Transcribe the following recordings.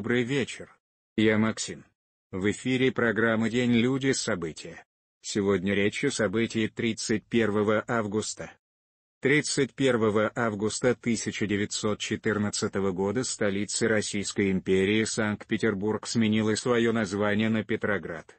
Добрый вечер. Я Максим. В эфире программа «День. Люди. События». Сегодня речь о событии 31 августа. 31 августа 1914 года столица Российской империи Санкт-Петербург сменила свое название на Петроград.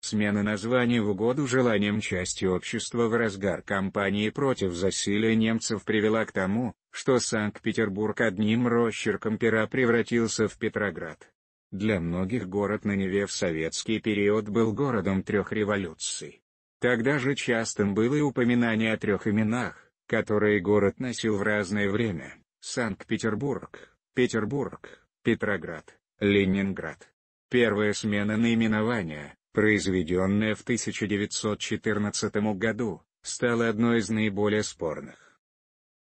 Смена названия в угоду желаниям части общества в разгар кампании против засилия немцев привела к тому, что Санкт-Петербург одним росчерком пера превратился в Петроград. Для многих город на Неве в советский период был городом трех революций. Тогда же частым было и упоминание о трех именах, которые город носил в разное время – Санкт-Петербург, Петербург, Петроград, Ленинград. Первая смена наименования, произведенная в 1914 году, стала одной из наиболее спорных.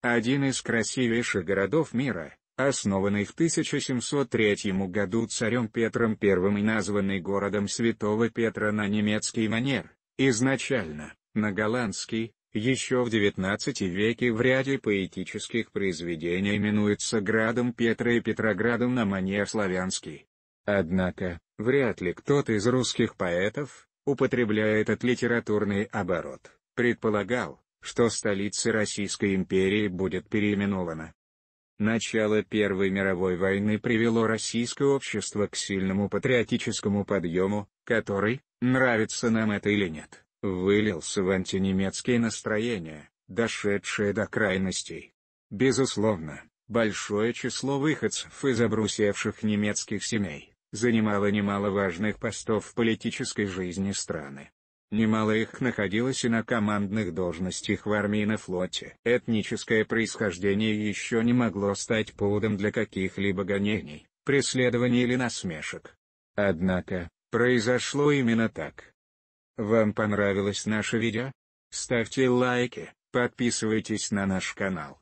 Один из красивейших городов мира, основанный в 1703 году царем Петром I и названный городом Святого Петра на немецкий манер, изначально, на голландский, еще в XIX веке в ряде поэтических произведений именуется Градом Петра и Петроградом на манер славянский. Однако, вряд ли кто-то из русских поэтов, употребляя этот литературный оборот, предполагал, что столица Российской империи будет переименована. Начало Первой мировой войны привело российское общество к сильному патриотическому подъему, который, нравится нам это или нет, вылился в антинемецкие настроения, дошедшие до крайностей. Безусловно, большое число выходцев из обрусевших немецких семей занимало немало важных постов в политической жизни страны. Немало их находилось и на командных должностях в армии и на флоте. Этническое происхождение еще не могло стать поводом для каких-либо гонений, преследований или насмешек. Однако, произошло именно так. Вам понравилось наше видео? Ставьте лайки, подписывайтесь на наш канал.